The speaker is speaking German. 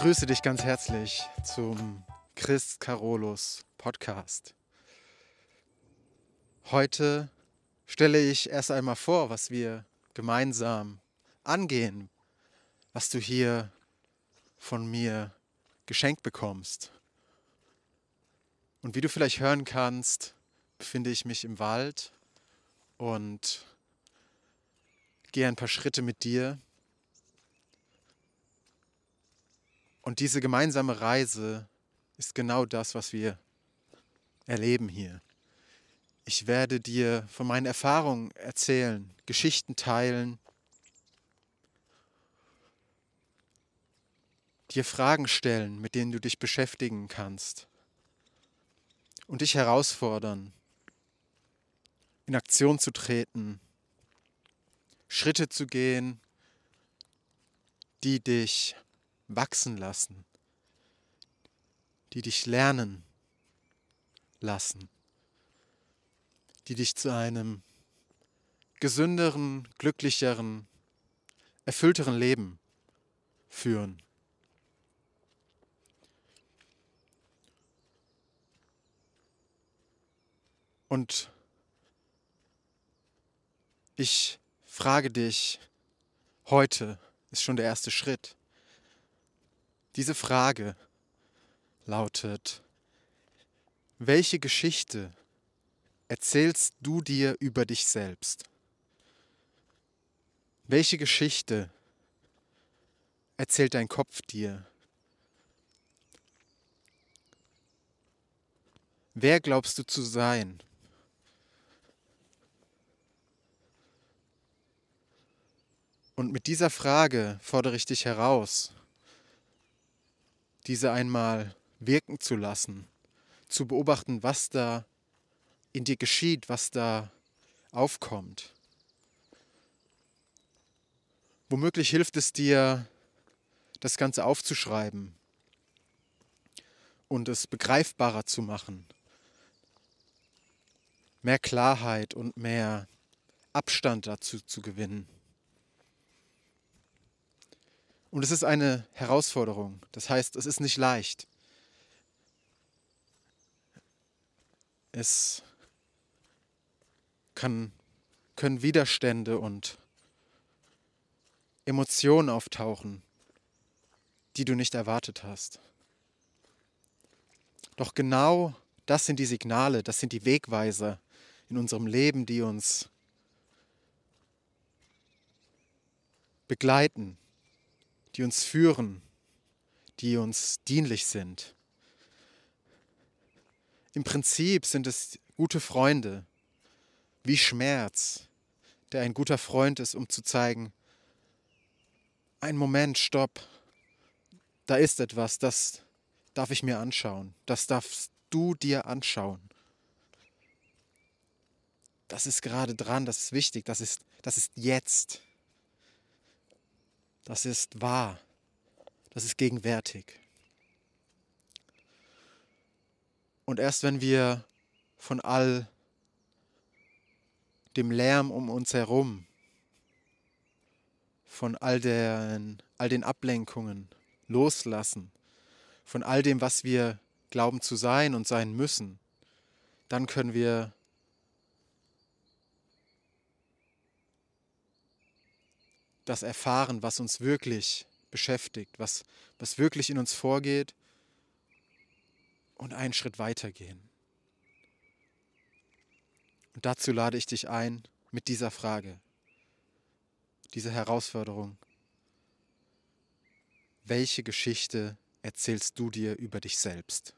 grüße dich ganz herzlich zum Chris Carolus Podcast. Heute stelle ich erst einmal vor, was wir gemeinsam angehen, was du hier von mir geschenkt bekommst. Und wie du vielleicht hören kannst, befinde ich mich im Wald und gehe ein paar Schritte mit dir Und diese gemeinsame Reise ist genau das, was wir erleben hier. Ich werde dir von meinen Erfahrungen erzählen, Geschichten teilen, dir Fragen stellen, mit denen du dich beschäftigen kannst und dich herausfordern, in Aktion zu treten, Schritte zu gehen, die dich wachsen lassen, die dich lernen lassen, die dich zu einem gesünderen, glücklicheren, erfüllteren Leben führen. Und ich frage dich, heute ist schon der erste Schritt. Diese Frage lautet, welche Geschichte erzählst du dir über dich selbst? Welche Geschichte erzählt dein Kopf dir? Wer glaubst du zu sein? Und mit dieser Frage fordere ich dich heraus, diese einmal wirken zu lassen, zu beobachten, was da in dir geschieht, was da aufkommt. Womöglich hilft es dir, das Ganze aufzuschreiben und es begreifbarer zu machen. Mehr Klarheit und mehr Abstand dazu zu gewinnen. Und es ist eine Herausforderung. Das heißt, es ist nicht leicht. Es kann, können Widerstände und Emotionen auftauchen, die du nicht erwartet hast. Doch genau das sind die Signale, das sind die Wegweiser in unserem Leben, die uns begleiten, die uns führen, die uns dienlich sind. Im Prinzip sind es gute Freunde, wie Schmerz, der ein guter Freund ist, um zu zeigen, ein Moment, stopp, da ist etwas, das darf ich mir anschauen, das darfst du dir anschauen. Das ist gerade dran, das ist wichtig, das ist, das ist jetzt. Das ist wahr. Das ist gegenwärtig. Und erst wenn wir von all dem Lärm um uns herum, von all den, all den Ablenkungen loslassen, von all dem, was wir glauben zu sein und sein müssen, dann können wir das erfahren, was uns wirklich beschäftigt, was, was wirklich in uns vorgeht und einen Schritt weiter gehen. Und dazu lade ich dich ein mit dieser Frage, dieser Herausforderung. Welche Geschichte erzählst du dir über dich selbst?